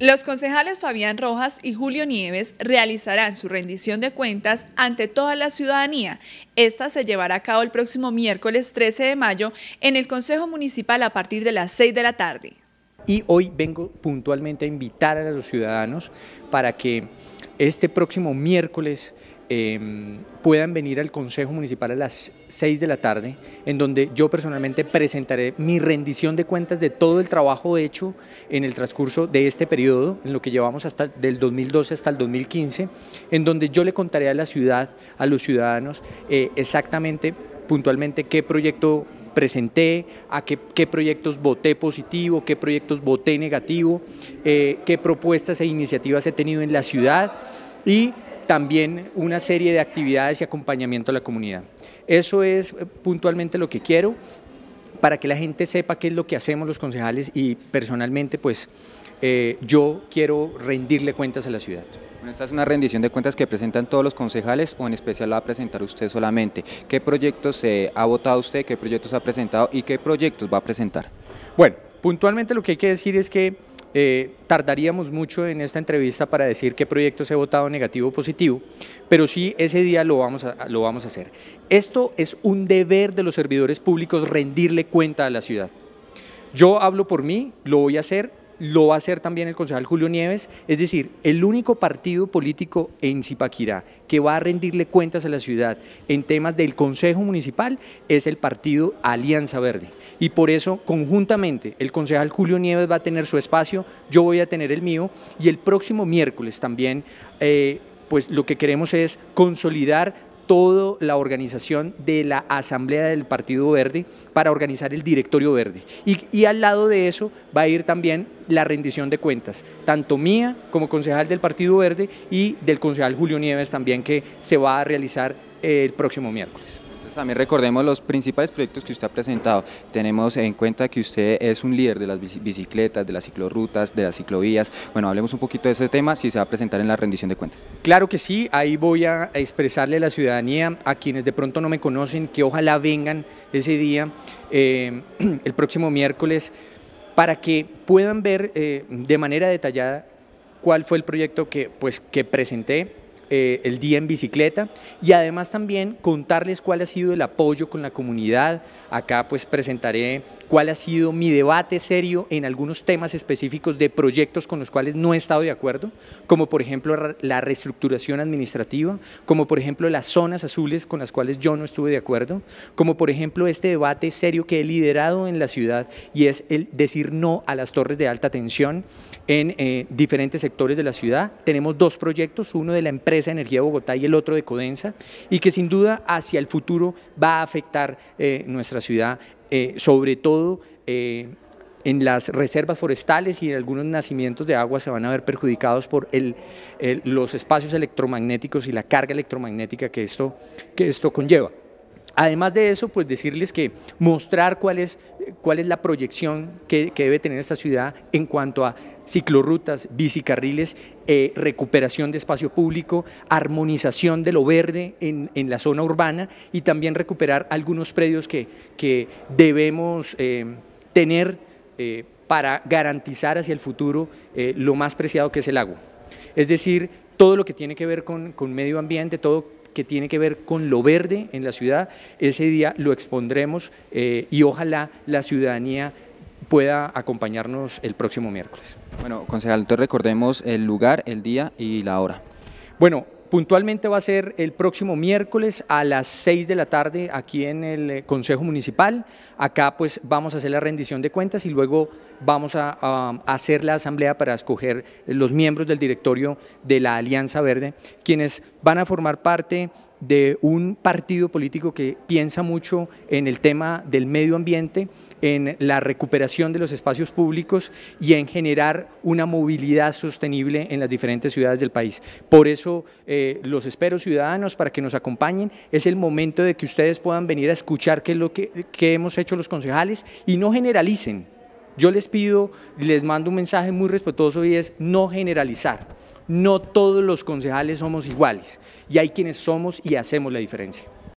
Los concejales Fabián Rojas y Julio Nieves realizarán su rendición de cuentas ante toda la ciudadanía. Esta se llevará a cabo el próximo miércoles 13 de mayo en el Consejo Municipal a partir de las 6 de la tarde. Y hoy vengo puntualmente a invitar a los ciudadanos para que este próximo miércoles em, puedan venir al Consejo Municipal a las 6 de la tarde, en donde yo personalmente presentaré mi rendición de cuentas de todo el trabajo hecho en el transcurso de este periodo, en lo que llevamos hasta del 2012 hasta el 2015, en donde yo le contaré a la ciudad, a los ciudadanos, eh, exactamente, puntualmente, qué proyecto presenté, a qué, proyectos voté positivo, qué proyectos voté negativo, eh, qué propuestas e iniciativas he tenido en la ciudad y también una serie de actividades y acompañamiento a la comunidad. Eso es eh, puntualmente lo que quiero para que la gente sepa qué es lo que hacemos los concejales y personalmente pues eh, yo quiero rendirle cuentas a la ciudad. esta es una rendición de cuentas que presentan todos los concejales o en especial la va a presentar usted solamente. ¿Qué proyectos se ha votado usted, qué proyectos ha presentado y qué proyectos va a presentar? Bueno, puntualmente lo que hay que decir es que eh, tardaríamos mucho en esta entrevista para decir qué proyectos he votado negativo o positivo, pero sí ese día lo vamos, a, lo vamos a hacer. Esto es un deber de los servidores públicos rendirle cuenta a la ciudad. Yo hablo por mí, lo voy a hacer lo va a hacer también el concejal Julio Nieves, es decir, el único partido político en Zipaquirá que va a rendirle cuentas a la ciudad en temas del Consejo Municipal es el partido Alianza Verde. Y por eso, conjuntamente, el concejal Julio Nieves va a tener su espacio, yo voy a tener el mío, y el próximo miércoles también, eh, pues lo que queremos es consolidar toda la organización de la Asamblea del Partido Verde para organizar el Directorio Verde. Y, y, al lado de eso va a ir también la rendición de cuentas, tanto mía como concejal del Partido Verde y del concejal Julio Nieves también, que se va a realizar el próximo miércoles. También recordemos los principales proyectos que usted ha presentado. Tenemos en cuenta que usted es un líder de las bicicletas, de las ciclorrutas, de las ciclovías. Bueno, hablemos un poquito de ese tema, si se va a presentar en la rendición de cuentas. Claro que sí, ahí voy a expresarle a la ciudadanía, a quienes de pronto no me conocen, que ojalá vengan ese día, eh, el próximo miércoles, para que puedan ver eh, de manera detallada cuál fue el proyecto que, pues, que presenté eh, el día en bicicleta y además también contarles cuál ha sido el apoyo con la comunidad. Acá pues presentaré cuál ha sido mi debate serio en algunos temas específicos de proyectos con los cuales no he estado de acuerdo, como por ejemplo la reestructuración administrativa, como por ejemplo las zonas azules con las cuales yo no estuve de acuerdo, como por ejemplo este debate serio que he liderado en la ciudad y es el decir no a las torres de alta tensión en eh, diferentes sectores de la ciudad. Tenemos dos proyectos, uno de la empresa esa Energía de Bogotá y el otro de Codensa, y que sin duda hacia el futuro va a afectar eh, nuestra ciudad, eh, sobre todo eh, en las reservas forestales y en algunos nacimientos de agua se van a ver perjudicados por los espacios electromagnéticos y la carga electromagnética que esto, que esto conlleva. Además de eso, pues decirles que mostrar cuál es cuál es la proyección que, debe tener esta ciudad en cuanto a ciclorrutas, bicicarriles, eh, recuperación de espacio público, armonización de lo verde en, la zona urbana y también recuperar algunos predios que, debemos eh, tener eh, para garantizar hacia el futuro lo más preciado que es el agua. Es decir, todo lo que tiene que ver con, con medio ambiente, todo que tiene que ver con lo verde en la ciudad. Ese día lo expondremos eh, y ojalá la ciudadanía pueda acompañarnos el próximo miércoles. Bueno, concejal, entonces recordemos el lugar, el día y la hora. Bueno, puntualmente va a ser el próximo miércoles a las 6 de la tarde aquí en el eh, Consejo Municipal. Acá pues vamos a hacer la rendición de cuentas y luego vamos a, hacer la asamblea para escoger los miembros del directorio de la Alianza Verde, quienes van a formar parte de un partido político que piensa mucho en el tema del medio ambiente, en la recuperación de los espacios públicos y en generar una movilidad sostenible en las diferentes ciudades del país. Por eso eh, los espero ciudadanos para que nos acompañen. Es el momento de que ustedes puedan venir a escuchar qué es lo que hemos hecho los concejales y no generalicen yo les pido, les mando un mensaje muy respetuoso y es no generalizar. No todos los concejales somos iguales y hay quienes somos y hacemos la diferencia.